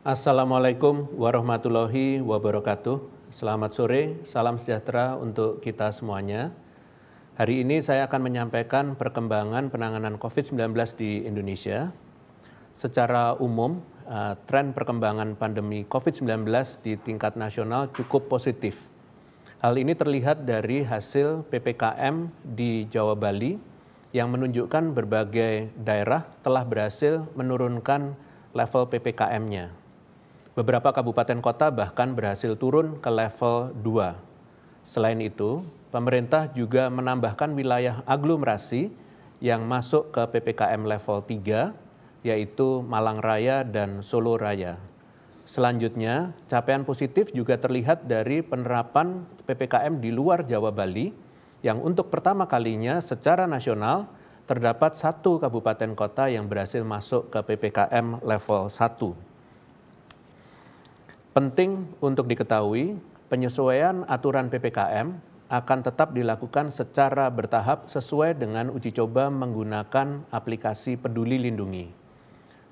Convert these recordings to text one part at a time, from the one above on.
Assalamualaikum warahmatullahi wabarakatuh. Selamat sore, salam sejahtera untuk kita semuanya. Hari ini saya akan menyampaikan perkembangan penanganan COVID-19 di Indonesia. Secara umum, eh, tren perkembangan pandemi COVID-19 di tingkat nasional cukup positif. Hal ini terlihat dari hasil PPKM di Jawa Bali yang menunjukkan berbagai daerah telah berhasil menurunkan level PPKM-nya. Beberapa kabupaten kota bahkan berhasil turun ke level 2. Selain itu, pemerintah juga menambahkan wilayah aglomerasi yang masuk ke PPKM level 3, yaitu Malang Raya dan Solo Raya. Selanjutnya, capaian positif juga terlihat dari penerapan PPKM di luar Jawa Bali yang untuk pertama kalinya secara nasional terdapat satu kabupaten kota yang berhasil masuk ke PPKM level 1. Penting untuk diketahui, penyesuaian aturan PPKM akan tetap dilakukan secara bertahap sesuai dengan uji coba menggunakan aplikasi Peduli Lindungi.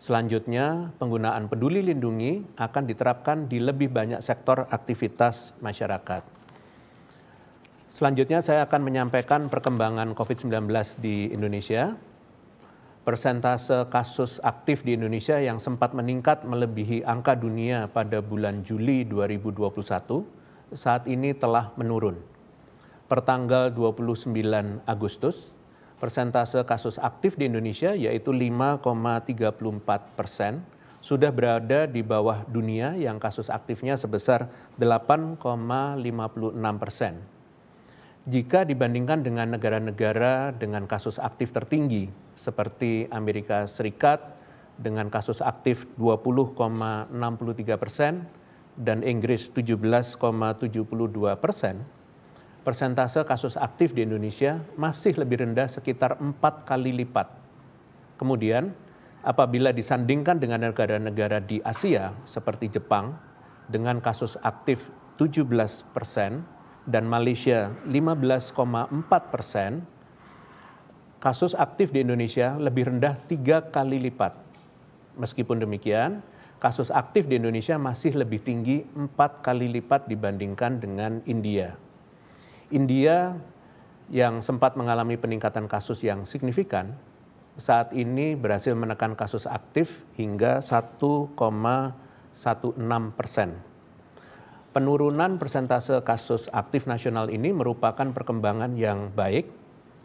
Selanjutnya, penggunaan Peduli Lindungi akan diterapkan di lebih banyak sektor aktivitas masyarakat. Selanjutnya, saya akan menyampaikan perkembangan COVID-19 di Indonesia persentase kasus aktif di Indonesia yang sempat meningkat melebihi angka dunia pada bulan Juli 2021 saat ini telah menurun. Pertanggal 29 Agustus, persentase kasus aktif di Indonesia yaitu 5,34 persen sudah berada di bawah dunia yang kasus aktifnya sebesar 8,56 persen. Jika dibandingkan dengan negara-negara dengan kasus aktif tertinggi seperti Amerika Serikat dengan kasus aktif 20,63 persen dan Inggris 17,72 persen, persentase kasus aktif di Indonesia masih lebih rendah sekitar empat kali lipat. Kemudian, apabila disandingkan dengan negara-negara di Asia seperti Jepang dengan kasus aktif 17 persen dan Malaysia 15,4 persen, kasus aktif di Indonesia lebih rendah tiga kali lipat. Meskipun demikian, kasus aktif di Indonesia masih lebih tinggi empat kali lipat dibandingkan dengan India. India yang sempat mengalami peningkatan kasus yang signifikan, saat ini berhasil menekan kasus aktif hingga 1,16 persen. Penurunan persentase kasus aktif nasional ini merupakan perkembangan yang baik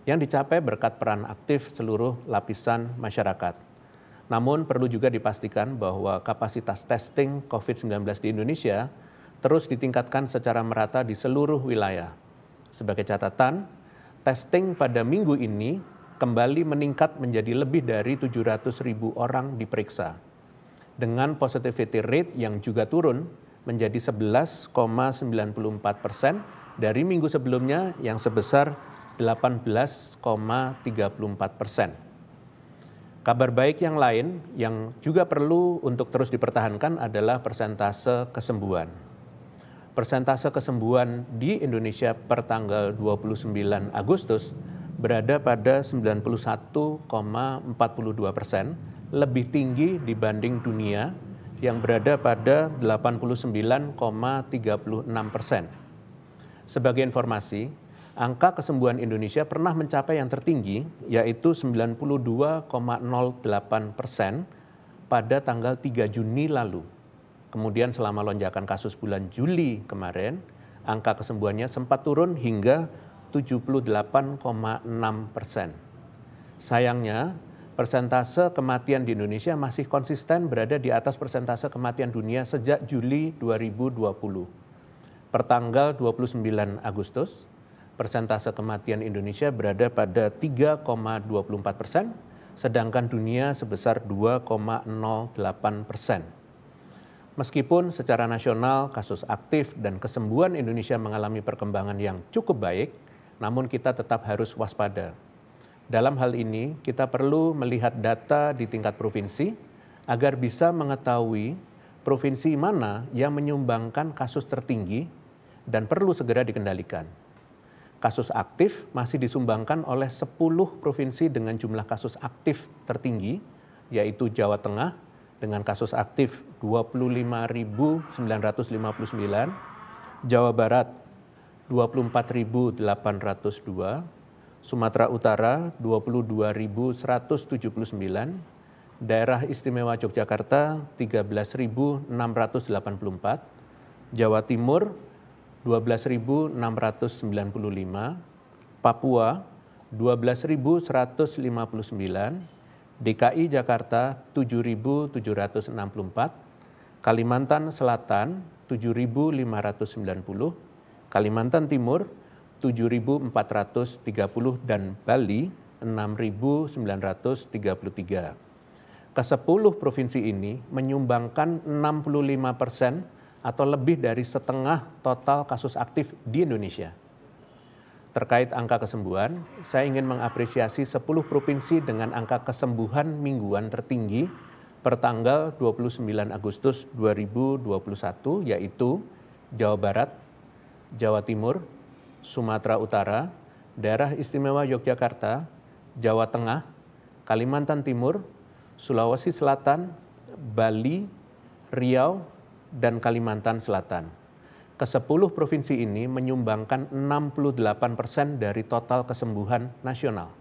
yang dicapai berkat peran aktif seluruh lapisan masyarakat. Namun perlu juga dipastikan bahwa kapasitas testing COVID-19 di Indonesia terus ditingkatkan secara merata di seluruh wilayah. Sebagai catatan, testing pada minggu ini kembali meningkat menjadi lebih dari 700 ribu orang diperiksa. Dengan positivity rate yang juga turun menjadi 11,94 persen dari minggu sebelumnya yang sebesar 18,34 persen. Kabar baik yang lain yang juga perlu untuk terus dipertahankan adalah persentase kesembuhan. Persentase kesembuhan di Indonesia per tanggal 29 Agustus berada pada 91,42 persen, lebih tinggi dibanding dunia yang berada pada 89,36 persen. Sebagai informasi, angka kesembuhan Indonesia pernah mencapai yang tertinggi yaitu 92,08 persen pada tanggal 3 Juni lalu. Kemudian selama lonjakan kasus bulan Juli kemarin, angka kesembuhannya sempat turun hingga 78,6 persen. Sayangnya, persentase kematian di Indonesia masih konsisten berada di atas persentase kematian dunia sejak Juli 2020. Pertanggal 29 Agustus, persentase kematian Indonesia berada pada 3,24 persen, sedangkan dunia sebesar 2,08 persen. Meskipun secara nasional kasus aktif dan kesembuhan Indonesia mengalami perkembangan yang cukup baik, namun kita tetap harus waspada. Dalam hal ini, kita perlu melihat data di tingkat provinsi agar bisa mengetahui provinsi mana yang menyumbangkan kasus tertinggi dan perlu segera dikendalikan kasus aktif masih disumbangkan oleh 10 provinsi dengan jumlah kasus aktif tertinggi, yaitu Jawa Tengah dengan kasus aktif 25.959, Jawa Barat 24.802, Sumatera Utara 22.179, Daerah Istimewa Yogyakarta 13.684, Jawa Timur 12.695, Papua 12.159, DKI Jakarta 7.764, Kalimantan Selatan 7.590, Kalimantan Timur 7.430 dan Bali 6.933. Kesepuluh provinsi ini menyumbangkan 65 persen atau lebih dari setengah total kasus aktif di Indonesia. Terkait angka kesembuhan, saya ingin mengapresiasi 10 provinsi dengan angka kesembuhan mingguan tertinggi per tanggal 29 Agustus 2021 yaitu Jawa Barat, Jawa Timur, Sumatera Utara, Daerah Istimewa Yogyakarta, Jawa Tengah, Kalimantan Timur, Sulawesi Selatan, Bali, Riau, dan Kalimantan Selatan. Kesepuluh provinsi ini menyumbangkan 68 persen dari total kesembuhan nasional.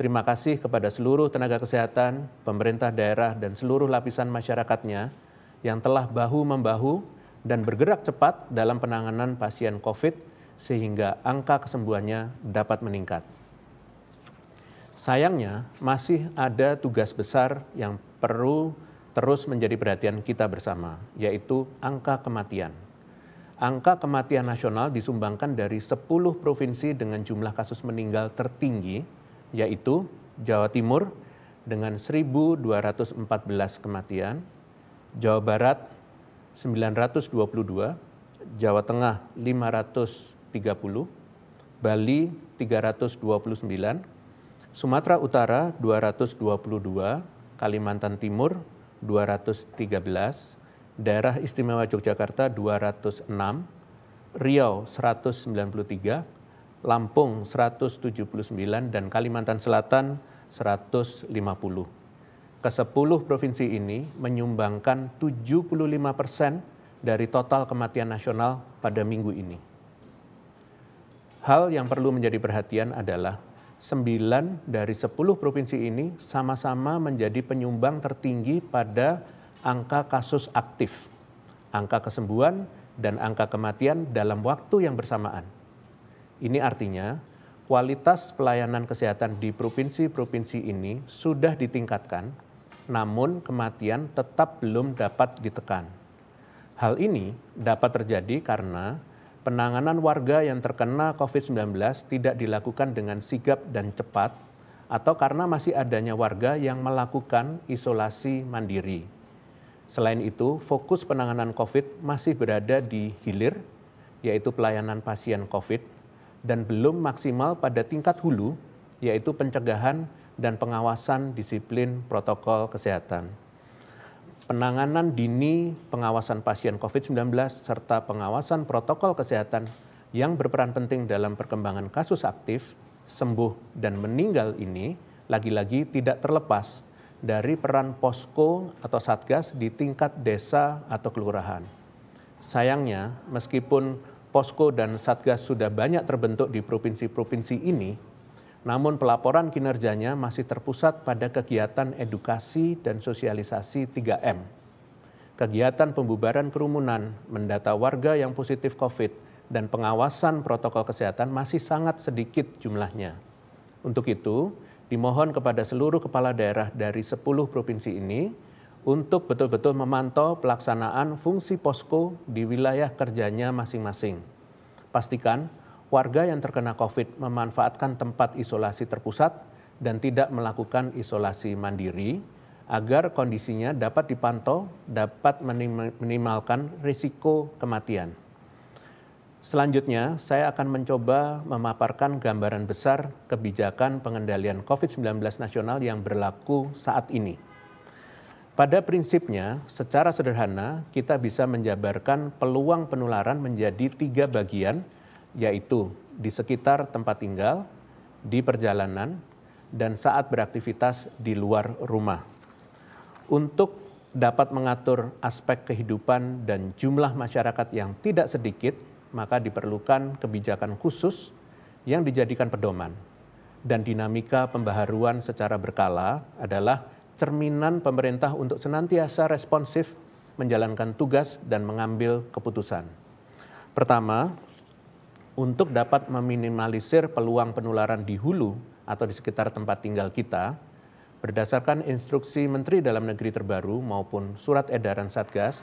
Terima kasih kepada seluruh tenaga kesehatan, pemerintah daerah, dan seluruh lapisan masyarakatnya yang telah bahu-membahu dan bergerak cepat dalam penanganan pasien COVID sehingga angka kesembuhannya dapat meningkat. Sayangnya, masih ada tugas besar yang perlu terus menjadi perhatian kita bersama, yaitu angka kematian. Angka kematian nasional disumbangkan dari 10 provinsi dengan jumlah kasus meninggal tertinggi, yaitu Jawa Timur dengan 1.214 kematian, Jawa Barat 922, Jawa Tengah 530, Bali 329, Sumatera Utara 222, Kalimantan Timur 213, Daerah Istimewa Yogyakarta 206, Riau 193, Lampung 179, dan Kalimantan Selatan 150. Kesepuluh provinsi ini menyumbangkan 75 persen dari total kematian nasional pada minggu ini. Hal yang perlu menjadi perhatian adalah 9 dari 10 provinsi ini sama-sama menjadi penyumbang tertinggi pada angka kasus aktif, angka kesembuhan, dan angka kematian dalam waktu yang bersamaan. Ini artinya kualitas pelayanan kesehatan di provinsi-provinsi ini sudah ditingkatkan, namun kematian tetap belum dapat ditekan. Hal ini dapat terjadi karena penanganan warga yang terkena COVID-19 tidak dilakukan dengan sigap dan cepat atau karena masih adanya warga yang melakukan isolasi mandiri. Selain itu, fokus penanganan COVID masih berada di hilir, yaitu pelayanan pasien COVID, dan belum maksimal pada tingkat hulu, yaitu pencegahan dan pengawasan disiplin protokol kesehatan penanganan dini pengawasan pasien COVID-19 serta pengawasan protokol kesehatan yang berperan penting dalam perkembangan kasus aktif, sembuh, dan meninggal ini lagi-lagi tidak terlepas dari peran posko atau satgas di tingkat desa atau kelurahan. Sayangnya, meskipun posko dan satgas sudah banyak terbentuk di provinsi-provinsi ini, namun pelaporan kinerjanya masih terpusat pada kegiatan edukasi dan sosialisasi 3M. Kegiatan pembubaran kerumunan, mendata warga yang positif COVID, dan pengawasan protokol kesehatan masih sangat sedikit jumlahnya. Untuk itu, dimohon kepada seluruh kepala daerah dari 10 provinsi ini untuk betul-betul memantau pelaksanaan fungsi posko di wilayah kerjanya masing-masing. Pastikan warga yang terkena COVID memanfaatkan tempat isolasi terpusat dan tidak melakukan isolasi mandiri agar kondisinya dapat dipantau, dapat menimalkan risiko kematian. Selanjutnya, saya akan mencoba memaparkan gambaran besar kebijakan pengendalian COVID-19 nasional yang berlaku saat ini. Pada prinsipnya, secara sederhana kita bisa menjabarkan peluang penularan menjadi tiga bagian – yaitu di sekitar tempat tinggal, di perjalanan, dan saat beraktivitas di luar rumah. Untuk dapat mengatur aspek kehidupan dan jumlah masyarakat yang tidak sedikit, maka diperlukan kebijakan khusus yang dijadikan pedoman. Dan dinamika pembaharuan secara berkala adalah cerminan pemerintah untuk senantiasa responsif menjalankan tugas dan mengambil keputusan. Pertama, untuk dapat meminimalisir peluang penularan di hulu atau di sekitar tempat tinggal kita, berdasarkan instruksi Menteri Dalam Negeri terbaru maupun surat edaran Satgas,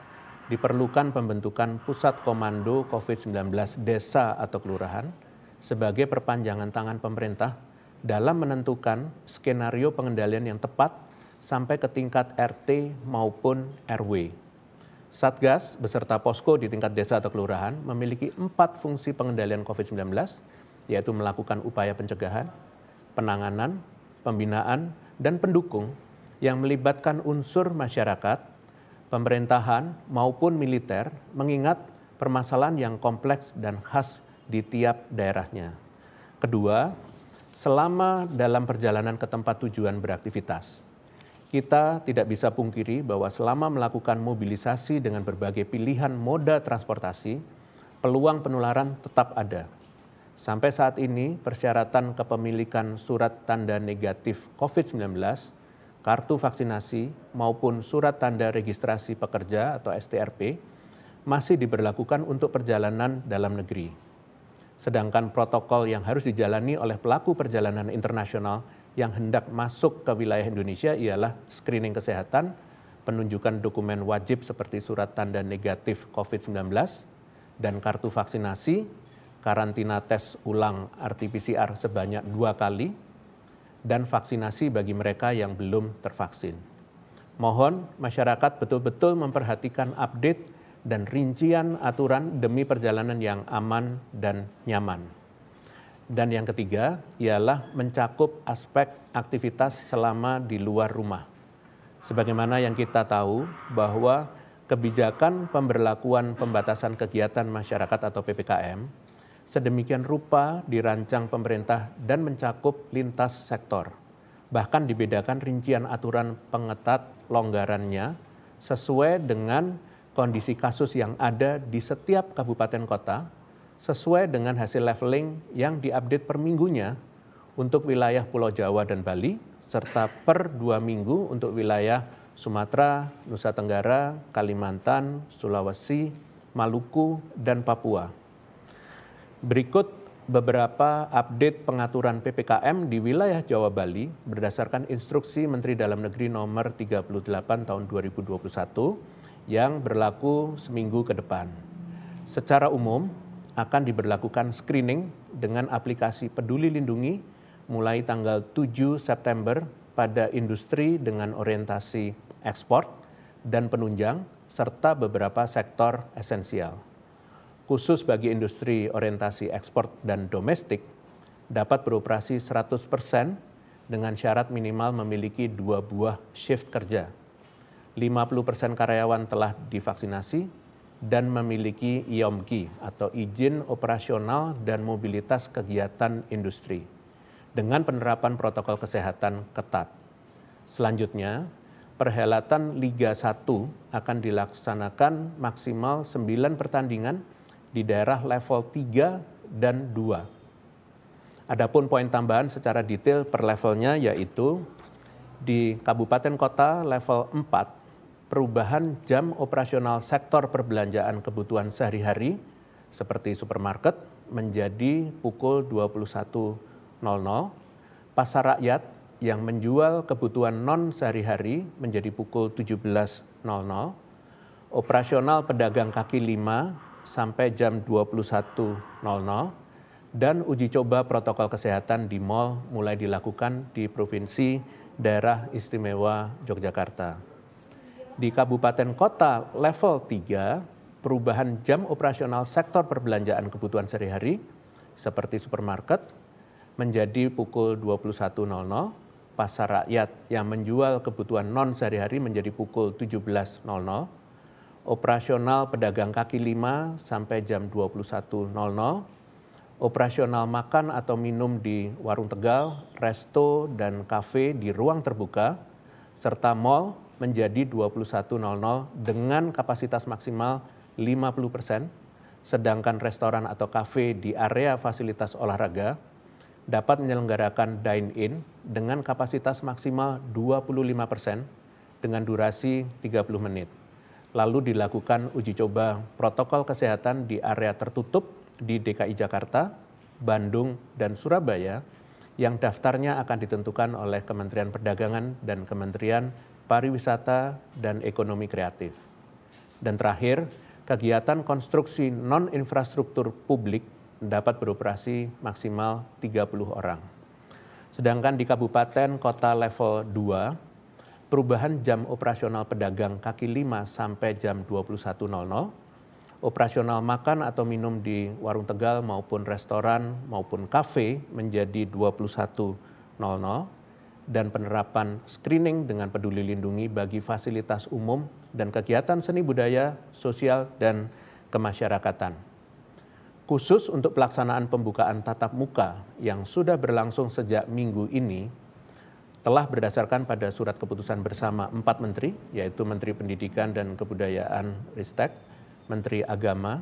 diperlukan pembentukan Pusat Komando COVID-19 Desa atau Kelurahan sebagai perpanjangan tangan pemerintah dalam menentukan skenario pengendalian yang tepat sampai ke tingkat RT maupun RW. Satgas beserta posko di tingkat desa atau kelurahan memiliki empat fungsi pengendalian COVID-19, yaitu melakukan upaya pencegahan, penanganan, pembinaan, dan pendukung yang melibatkan unsur masyarakat, pemerintahan, maupun militer, mengingat permasalahan yang kompleks dan khas di tiap daerahnya. Kedua, selama dalam perjalanan ke tempat tujuan beraktivitas, kita tidak bisa pungkiri bahwa selama melakukan mobilisasi dengan berbagai pilihan moda transportasi, peluang penularan tetap ada. Sampai saat ini, persyaratan kepemilikan surat tanda negatif COVID-19, kartu vaksinasi, maupun surat tanda registrasi pekerja atau STRP masih diberlakukan untuk perjalanan dalam negeri. Sedangkan protokol yang harus dijalani oleh pelaku perjalanan internasional yang hendak masuk ke wilayah Indonesia ialah screening kesehatan, penunjukan dokumen wajib seperti surat tanda negatif COVID-19 dan kartu vaksinasi, karantina tes ulang RT-PCR sebanyak dua kali, dan vaksinasi bagi mereka yang belum tervaksin. Mohon masyarakat betul-betul memperhatikan update dan rincian aturan demi perjalanan yang aman dan nyaman. Dan yang ketiga ialah mencakup aspek aktivitas selama di luar rumah. Sebagaimana yang kita tahu bahwa kebijakan pemberlakuan pembatasan kegiatan masyarakat atau PPKM sedemikian rupa dirancang pemerintah dan mencakup lintas sektor. Bahkan dibedakan rincian aturan pengetat longgarannya sesuai dengan kondisi kasus yang ada di setiap kabupaten kota sesuai dengan hasil leveling yang diupdate per minggunya untuk wilayah Pulau Jawa dan Bali, serta per dua minggu untuk wilayah Sumatera, Nusa Tenggara, Kalimantan, Sulawesi, Maluku, dan Papua. Berikut beberapa update pengaturan PPKM di wilayah Jawa Bali berdasarkan instruksi Menteri Dalam Negeri nomor 38 tahun 2021 yang berlaku seminggu ke depan. Secara umum, akan diberlakukan screening dengan aplikasi Peduli Lindungi mulai tanggal 7 September pada industri dengan orientasi ekspor dan penunjang serta beberapa sektor esensial. Khusus bagi industri orientasi ekspor dan domestik dapat beroperasi 100% dengan syarat minimal memiliki dua buah shift kerja. 50% karyawan telah divaksinasi dan memiliki IOMKI atau izin operasional dan mobilitas kegiatan industri dengan penerapan protokol kesehatan ketat. Selanjutnya, perhelatan Liga 1 akan dilaksanakan maksimal 9 pertandingan di daerah level 3 dan 2. Adapun poin tambahan secara detail per levelnya yaitu di kabupaten kota level 4 perubahan jam operasional sektor perbelanjaan kebutuhan sehari-hari seperti supermarket menjadi pukul 21.00, pasar rakyat yang menjual kebutuhan non sehari-hari menjadi pukul 17.00, operasional pedagang kaki lima sampai jam 21.00, dan uji coba protokol kesehatan di mal mulai dilakukan di Provinsi Daerah Istimewa Yogyakarta. Di kabupaten kota level 3, perubahan jam operasional sektor perbelanjaan kebutuhan sehari-hari seperti supermarket menjadi pukul 21.00 pasar rakyat yang menjual kebutuhan non sehari-hari menjadi pukul 17.00, operasional pedagang kaki lima sampai jam 21.00, operasional makan atau minum di warung Tegal, resto, dan kafe di ruang terbuka, serta mall menjadi 21.00 dengan kapasitas maksimal 50 persen, sedangkan restoran atau kafe di area fasilitas olahraga dapat menyelenggarakan dine-in dengan kapasitas maksimal 25 persen dengan durasi 30 menit. Lalu dilakukan uji coba protokol kesehatan di area tertutup di DKI Jakarta, Bandung, dan Surabaya yang daftarnya akan ditentukan oleh Kementerian Perdagangan dan Kementerian pariwisata, dan ekonomi kreatif. Dan terakhir, kegiatan konstruksi non-infrastruktur publik dapat beroperasi maksimal 30 orang. Sedangkan di kabupaten kota level 2, perubahan jam operasional pedagang kaki lima sampai jam 21.00, operasional makan atau minum di warung Tegal maupun restoran maupun kafe menjadi nol dan penerapan screening dengan peduli lindungi bagi fasilitas umum dan kegiatan seni budaya, sosial, dan kemasyarakatan. Khusus untuk pelaksanaan pembukaan tatap muka yang sudah berlangsung sejak minggu ini, telah berdasarkan pada surat keputusan bersama empat menteri, yaitu Menteri Pendidikan dan Kebudayaan Ristek, Menteri Agama,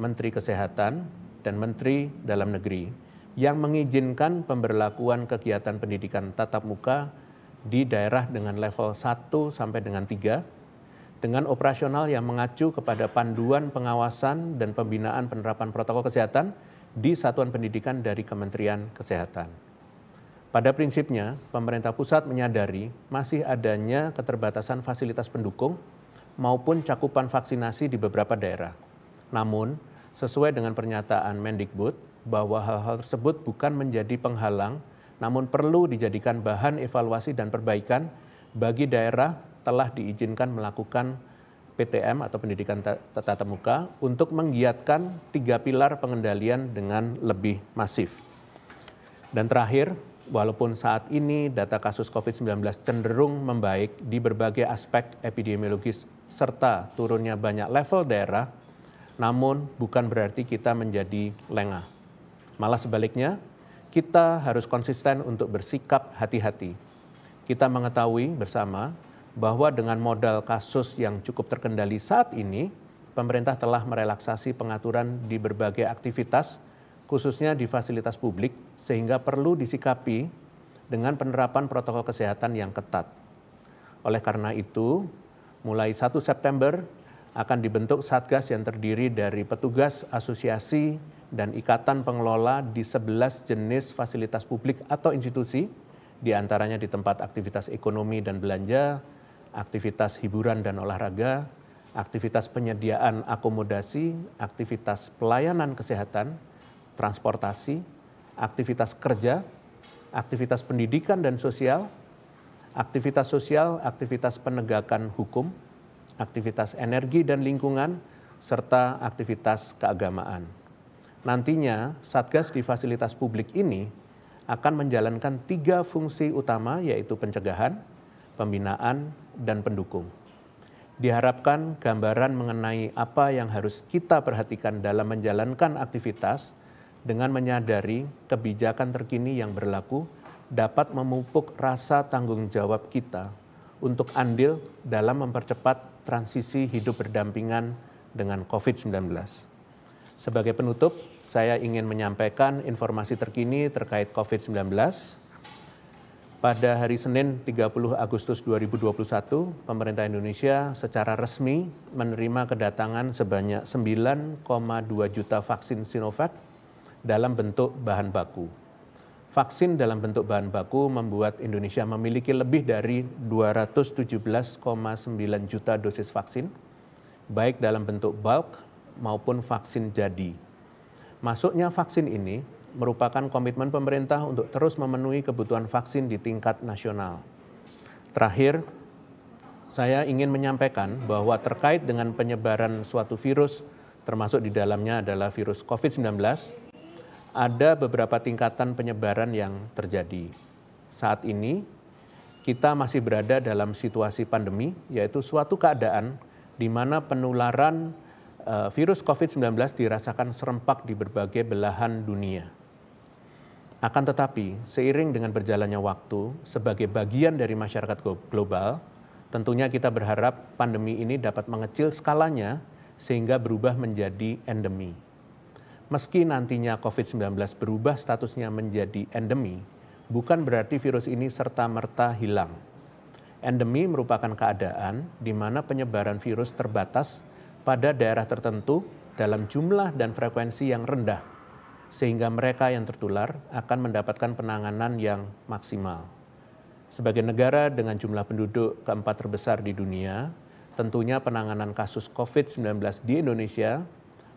Menteri Kesehatan, dan Menteri Dalam Negeri yang mengizinkan pemberlakuan kegiatan pendidikan tatap muka di daerah dengan level 1 sampai dengan 3 dengan operasional yang mengacu kepada panduan pengawasan dan pembinaan penerapan protokol kesehatan di satuan pendidikan dari Kementerian Kesehatan. Pada prinsipnya, pemerintah pusat menyadari masih adanya keterbatasan fasilitas pendukung maupun cakupan vaksinasi di beberapa daerah. Namun, sesuai dengan pernyataan Mendikbud, bahwa hal-hal tersebut bukan menjadi penghalang, namun perlu dijadikan bahan evaluasi dan perbaikan bagi daerah telah diizinkan melakukan PTM atau pendidikan tatap muka untuk menggiatkan tiga pilar pengendalian dengan lebih masif. Dan terakhir, walaupun saat ini data kasus COVID-19 cenderung membaik di berbagai aspek epidemiologis serta turunnya banyak level daerah, namun bukan berarti kita menjadi lengah Malah sebaliknya, kita harus konsisten untuk bersikap hati-hati. Kita mengetahui bersama bahwa dengan modal kasus yang cukup terkendali saat ini, pemerintah telah merelaksasi pengaturan di berbagai aktivitas, khususnya di fasilitas publik, sehingga perlu disikapi dengan penerapan protokol kesehatan yang ketat. Oleh karena itu, mulai 1 September akan dibentuk Satgas yang terdiri dari petugas asosiasi dan ikatan pengelola di 11 jenis fasilitas publik atau institusi, diantaranya di tempat aktivitas ekonomi dan belanja, aktivitas hiburan dan olahraga, aktivitas penyediaan akomodasi, aktivitas pelayanan kesehatan, transportasi, aktivitas kerja, aktivitas pendidikan dan sosial, aktivitas sosial, aktivitas penegakan hukum, aktivitas energi dan lingkungan, serta aktivitas keagamaan. Nantinya Satgas di fasilitas publik ini akan menjalankan tiga fungsi utama yaitu pencegahan, pembinaan, dan pendukung. Diharapkan gambaran mengenai apa yang harus kita perhatikan dalam menjalankan aktivitas dengan menyadari kebijakan terkini yang berlaku dapat memupuk rasa tanggung jawab kita untuk andil dalam mempercepat transisi hidup berdampingan dengan COVID-19. Sebagai penutup, saya ingin menyampaikan informasi terkini terkait COVID-19. Pada hari Senin 30 Agustus 2021, pemerintah Indonesia secara resmi menerima kedatangan sebanyak 9,2 juta vaksin Sinovac dalam bentuk bahan baku. Vaksin dalam bentuk bahan baku membuat Indonesia memiliki lebih dari 217,9 juta dosis vaksin, baik dalam bentuk bulk maupun vaksin jadi. Masuknya vaksin ini merupakan komitmen pemerintah untuk terus memenuhi kebutuhan vaksin di tingkat nasional. Terakhir, saya ingin menyampaikan bahwa terkait dengan penyebaran suatu virus, termasuk di dalamnya adalah virus COVID-19, ada beberapa tingkatan penyebaran yang terjadi. Saat ini, kita masih berada dalam situasi pandemi, yaitu suatu keadaan di mana penularan Eh, virus COVID-19 dirasakan serempak di berbagai belahan dunia. Akan tetapi, seiring dengan berjalannya waktu, sebagai bagian dari masyarakat global, tentunya kita berharap pandemi ini dapat mengecil skalanya sehingga berubah menjadi endemi. Meski nantinya COVID-19 berubah statusnya menjadi endemi, bukan berarti virus ini serta-merta hilang. Endemi merupakan keadaan di mana penyebaran virus terbatas pada daerah tertentu dalam jumlah dan frekuensi yang rendah, sehingga mereka yang tertular akan mendapatkan penanganan yang maksimal. Sebagai negara dengan jumlah penduduk keempat terbesar di dunia, tentunya penanganan kasus COVID-19 di Indonesia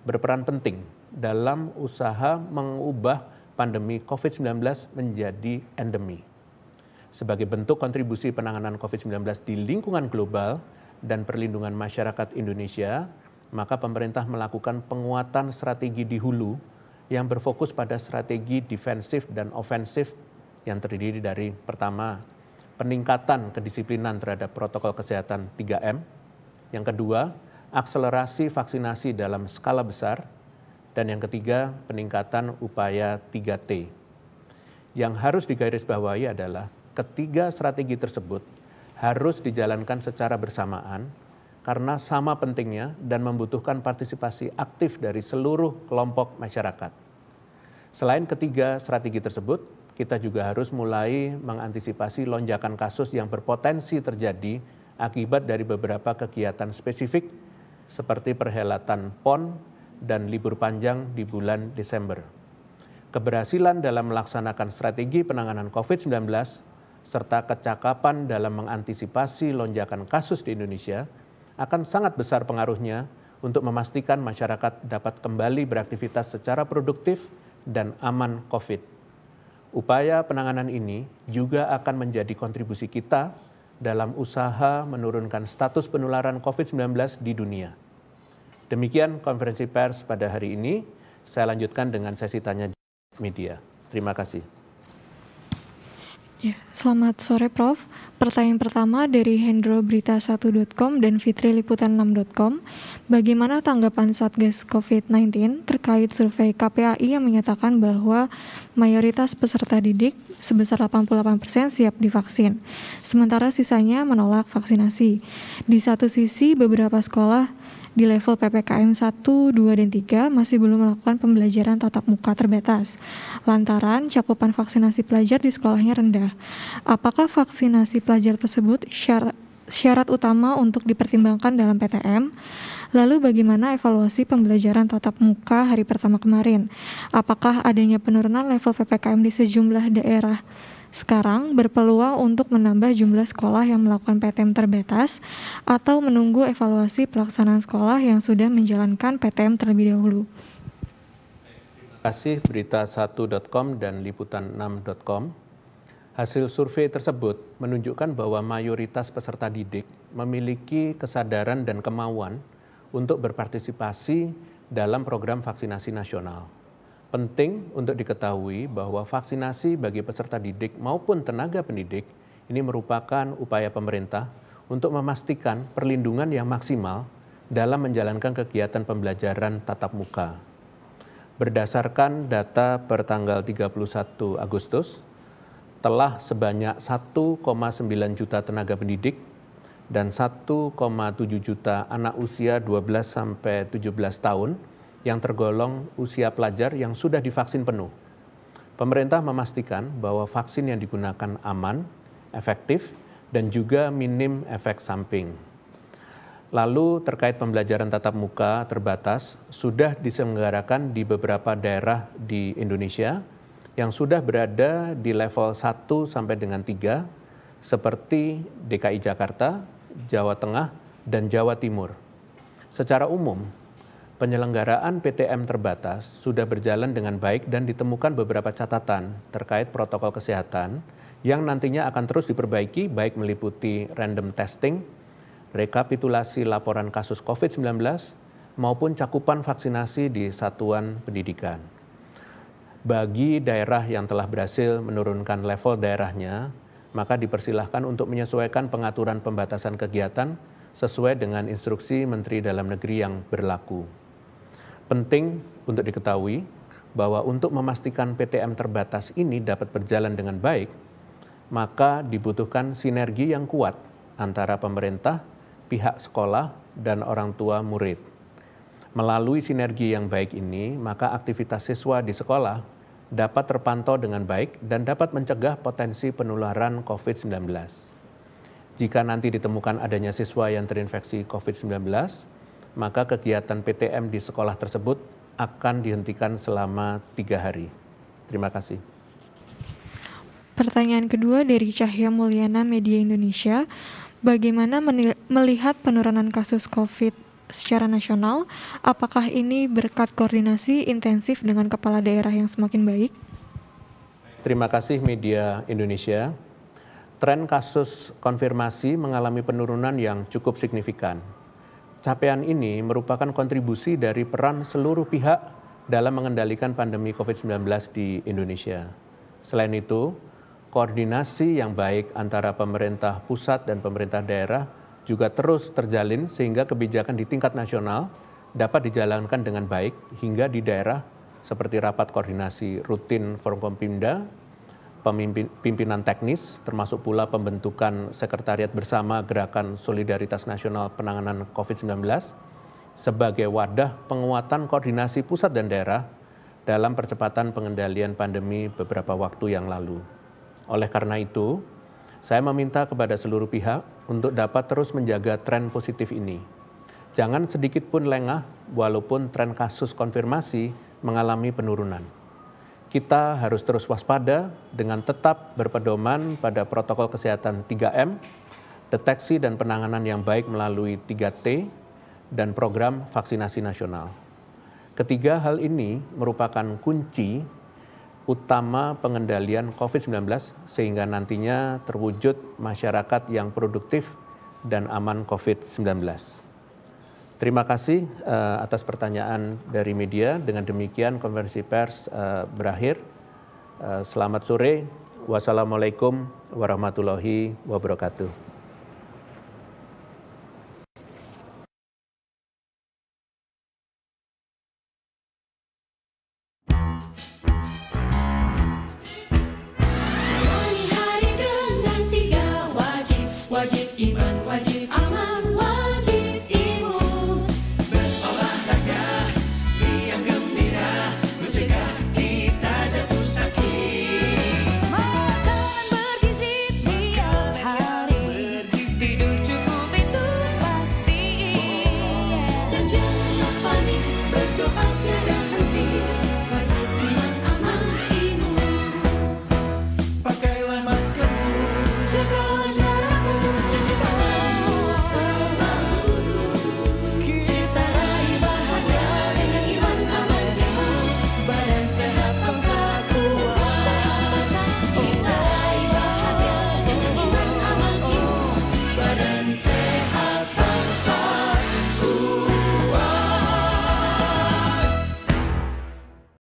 berperan penting dalam usaha mengubah pandemi COVID-19 menjadi endemi. Sebagai bentuk kontribusi penanganan COVID-19 di lingkungan global, dan Perlindungan Masyarakat Indonesia, maka pemerintah melakukan penguatan strategi di hulu yang berfokus pada strategi defensif dan ofensif yang terdiri dari pertama, peningkatan kedisiplinan terhadap protokol kesehatan 3M, yang kedua, akselerasi vaksinasi dalam skala besar, dan yang ketiga, peningkatan upaya 3T. Yang harus digarisbawahi adalah ketiga strategi tersebut harus dijalankan secara bersamaan karena sama pentingnya dan membutuhkan partisipasi aktif dari seluruh kelompok masyarakat. Selain ketiga strategi tersebut, kita juga harus mulai mengantisipasi lonjakan kasus yang berpotensi terjadi akibat dari beberapa kegiatan spesifik seperti perhelatan PON dan libur panjang di bulan Desember. Keberhasilan dalam melaksanakan strategi penanganan COVID-19 serta kecakapan dalam mengantisipasi lonjakan kasus di Indonesia akan sangat besar pengaruhnya untuk memastikan masyarakat dapat kembali beraktivitas secara produktif dan aman COVID. Upaya penanganan ini juga akan menjadi kontribusi kita dalam usaha menurunkan status penularan COVID-19 di dunia. Demikian konferensi pers pada hari ini. Saya lanjutkan dengan sesi tanya media. Terima kasih. Ya, selamat sore Prof. Pertanyaan pertama dari hendroberita1.com dan Fitri liputan 6com Bagaimana tanggapan Satgas COVID-19 terkait survei KPAI yang menyatakan bahwa mayoritas peserta didik sebesar 88% siap divaksin, sementara sisanya menolak vaksinasi. Di satu sisi, beberapa sekolah di level PPKM 1, 2, dan 3 masih belum melakukan pembelajaran tatap muka terbatas lantaran cakupan vaksinasi pelajar di sekolahnya rendah. Apakah vaksinasi pelajar tersebut syarat syarat utama untuk dipertimbangkan dalam PTM. Lalu bagaimana evaluasi pembelajaran tatap muka hari pertama kemarin? Apakah adanya penurunan level PPKM di sejumlah daerah sekarang berpeluang untuk menambah jumlah sekolah yang melakukan PTM terbatas atau menunggu evaluasi pelaksanaan sekolah yang sudah menjalankan PTM terlebih dahulu. Terima kasih berita1.com dan liputan6.com. Hasil survei tersebut menunjukkan bahwa mayoritas peserta didik memiliki kesadaran dan kemauan untuk berpartisipasi dalam program vaksinasi nasional penting untuk diketahui bahwa vaksinasi bagi peserta didik maupun tenaga pendidik ini merupakan upaya pemerintah untuk memastikan perlindungan yang maksimal dalam menjalankan kegiatan pembelajaran tatap muka. Berdasarkan data per tanggal 31 Agustus, telah sebanyak 1,9 juta tenaga pendidik dan 1,7 juta anak usia 12 sampai 17 tahun yang tergolong usia pelajar yang sudah divaksin penuh. Pemerintah memastikan bahwa vaksin yang digunakan aman, efektif, dan juga minim efek samping. Lalu terkait pembelajaran tatap muka terbatas sudah diselenggarakan di beberapa daerah di Indonesia yang sudah berada di level 1 sampai dengan 3 seperti DKI Jakarta, Jawa Tengah, dan Jawa Timur. Secara umum, penyelenggaraan PTM terbatas sudah berjalan dengan baik dan ditemukan beberapa catatan terkait protokol kesehatan yang nantinya akan terus diperbaiki baik meliputi random testing, rekapitulasi laporan kasus COVID-19, maupun cakupan vaksinasi di satuan pendidikan. Bagi daerah yang telah berhasil menurunkan level daerahnya, maka dipersilahkan untuk menyesuaikan pengaturan pembatasan kegiatan sesuai dengan instruksi Menteri Dalam Negeri yang berlaku penting untuk diketahui bahwa untuk memastikan PTM terbatas ini dapat berjalan dengan baik, maka dibutuhkan sinergi yang kuat antara pemerintah, pihak sekolah, dan orang tua murid. Melalui sinergi yang baik ini, maka aktivitas siswa di sekolah dapat terpantau dengan baik dan dapat mencegah potensi penularan COVID-19. Jika nanti ditemukan adanya siswa yang terinfeksi COVID-19, maka kegiatan PTM di sekolah tersebut akan dihentikan selama tiga hari. Terima kasih. Pertanyaan kedua dari Cahya Mulyana Media Indonesia, bagaimana melihat penurunan kasus COVID secara nasional? Apakah ini berkat koordinasi intensif dengan kepala daerah yang semakin baik? Terima kasih Media Indonesia. Tren kasus konfirmasi mengalami penurunan yang cukup signifikan Capaian ini merupakan kontribusi dari peran seluruh pihak dalam mengendalikan pandemi COVID-19 di Indonesia. Selain itu, koordinasi yang baik antara pemerintah pusat dan pemerintah daerah juga terus terjalin sehingga kebijakan di tingkat nasional dapat dijalankan dengan baik hingga di daerah seperti rapat koordinasi rutin Forum Kompimda pemimpin, pimpinan teknis, termasuk pula pembentukan Sekretariat Bersama Gerakan Solidaritas Nasional Penanganan COVID-19 sebagai wadah penguatan koordinasi pusat dan daerah dalam percepatan pengendalian pandemi beberapa waktu yang lalu. Oleh karena itu, saya meminta kepada seluruh pihak untuk dapat terus menjaga tren positif ini. Jangan sedikit pun lengah walaupun tren kasus konfirmasi mengalami penurunan kita harus terus waspada dengan tetap berpedoman pada protokol kesehatan 3M, deteksi dan penanganan yang baik melalui 3T, dan program vaksinasi nasional. Ketiga hal ini merupakan kunci utama pengendalian COVID-19 sehingga nantinya terwujud masyarakat yang produktif dan aman COVID-19. Terima kasih uh, atas pertanyaan dari media. Dengan demikian konversi pers uh, berakhir. Uh, selamat sore. Wassalamualaikum warahmatullahi wabarakatuh.